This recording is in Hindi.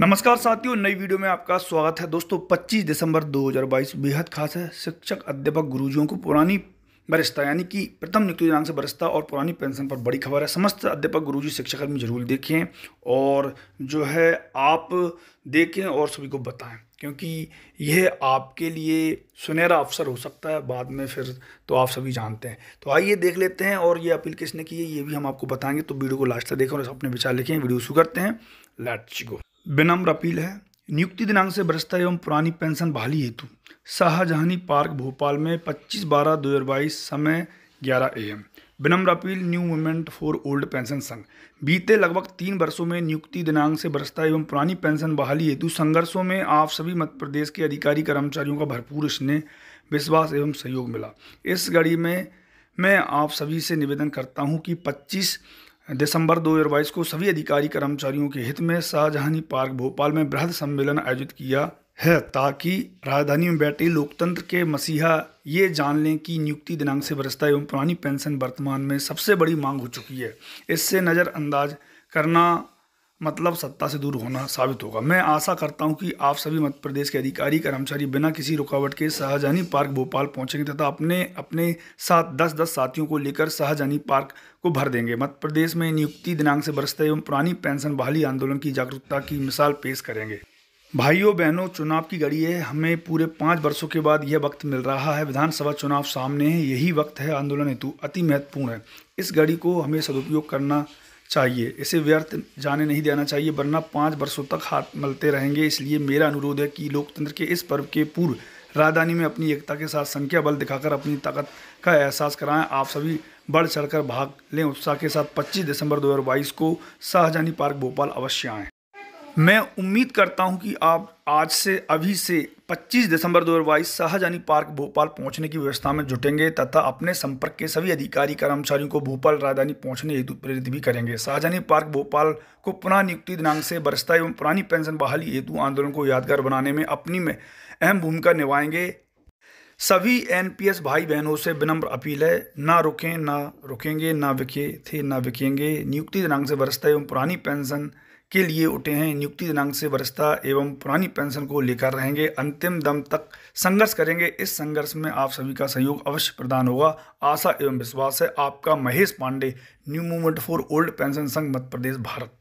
नमस्कार साथियों नई वीडियो में आपका स्वागत है दोस्तों 25 दिसंबर 2022 बेहद खास है शिक्षक अध्यापक गुरुजियों को पुरानी बरिश्ता यानी कि प्रथम नियुक्ति दिनांक से बरिश्ता और पुरानी पेंशन पर बड़ी खबर है समस्त अध्यापक गुरुजी शिक्षक कर्मी जरूर देखें और जो है आप देखें और सभी को बताएं क्योंकि यह आपके लिए सुनहरा अवसर हो सकता है बाद में फिर तो आप सभी जानते हैं तो आइए देख लेते हैं और ये अपील किसने की है ये भी हम आपको बताएंगे तो वीडियो को लास्ट तक देखें और अपने विचार लिखें वीडियो शुरू करते हैं लेट्स गो विनम्र अपील है नियुक्ति दिनांक से भ्रष्टा एवं पुरानी पेंशन बहाली हेतु शाहजहानी पार्क भोपाल में 25 बारह 2022 समय 11 एम विनम्र अपील new movement for old pension संघ बीते लगभग तीन वर्षों में नियुक्ति दिनांक से भ्रष्टा एवं पुरानी पेंशन बहाली हेतु संघर्षों में आप सभी मध्य प्रदेश के अधिकारी कर्मचारियों का भरपूर स्नेह विश्वास एवं सहयोग मिला इस घड़ी में मैं आप सभी से निवेदन करता हूँ कि पच्चीस दिसंबर 2022 को सभी अधिकारी कर्मचारियों के हित में शाहजहानी पार्क भोपाल में बृहद सम्मेलन आयोजित किया है ताकि राजधानी में बैठे लोकतंत्र के मसीहा ये जान लें कि नियुक्ति दिनांक से बरसता एवं पुरानी पेंशन वर्तमान में सबसे बड़ी मांग हो चुकी है इससे नज़रअंदाज करना मतलब सत्ता से दूर होना साबित होगा मैं आशा करता हूं कि आप सभी मध्य प्रदेश के अधिकारी कर्मचारी बिना किसी रुकावट के शाहजहानी पार्क भोपाल पहुंचेंगे तथा अपने अपने साथ दस दस साथियों को लेकर शाहजहानी पार्क को भर देंगे मध्य प्रदेश में नियुक्ति दिनांक से बरसते एवं पुरानी पेंशन बहाली आंदोलन की जागरूकता की मिसाल पेश करेंगे भाइयों बहनों चुनाव की घड़ी है हमें पूरे पाँच वर्षों के बाद यह वक्त मिल रहा है विधानसभा चुनाव सामने है यही वक्त है आंदोलन हेतु अति महत्वपूर्ण है इस घड़ी को हमें सदुपयोग करना चाहिए इसे व्यर्थ जाने नहीं देना चाहिए वरना पाँच वर्षों तक हाथ मलते रहेंगे इसलिए मेरा अनुरोध है कि लोकतंत्र के इस पर्व के पूर्व राजधानी में अपनी एकता के साथ संख्या बल दिखाकर अपनी ताकत का एहसास कराएं आप सभी बढ़ चढ़कर भाग लें उत्साह के साथ 25 दिसंबर 2022 को शाहजहानी पार्क भोपाल अवश्य आएँ मैं उम्मीद करता हूं कि आप आज से अभी से 25 दिसंबर 2022 शाहजहानी पार्क भोपाल पहुंचने की व्यवस्था में जुटेंगे तथा अपने संपर्क के सभी अधिकारी कर्मचारियों को भोपाल राजधानी पहुंचने हेतु प्रेरित भी करेंगे शाहजहानी पार्क भोपाल को पुनः नियुक्ति दिनांक से बरसता एवं पुरानी पेंशन बहाली हेतु आंदोलन को यादगार बनाने में अपनी में अहम भूमिका निभाएंगे सभी एन भाई बहनों से विनम्र अपील है ना रुकें ना रुकेंगे ना विके थे ना विकेंगे नियुक्ति दिनांक से बरसता एवं पुरानी पेंशन के लिए उठे हैं नियुक्ति दिनांक से वरिष्ठता एवं पुरानी पेंशन को लेकर रहेंगे अंतिम दम तक संघर्ष करेंगे इस संघर्ष में आप सभी का सहयोग अवश्य प्रदान होगा आशा एवं विश्वास है आपका Mahesh Pande new movement for old pension संघ मध्य प्रदेश भारत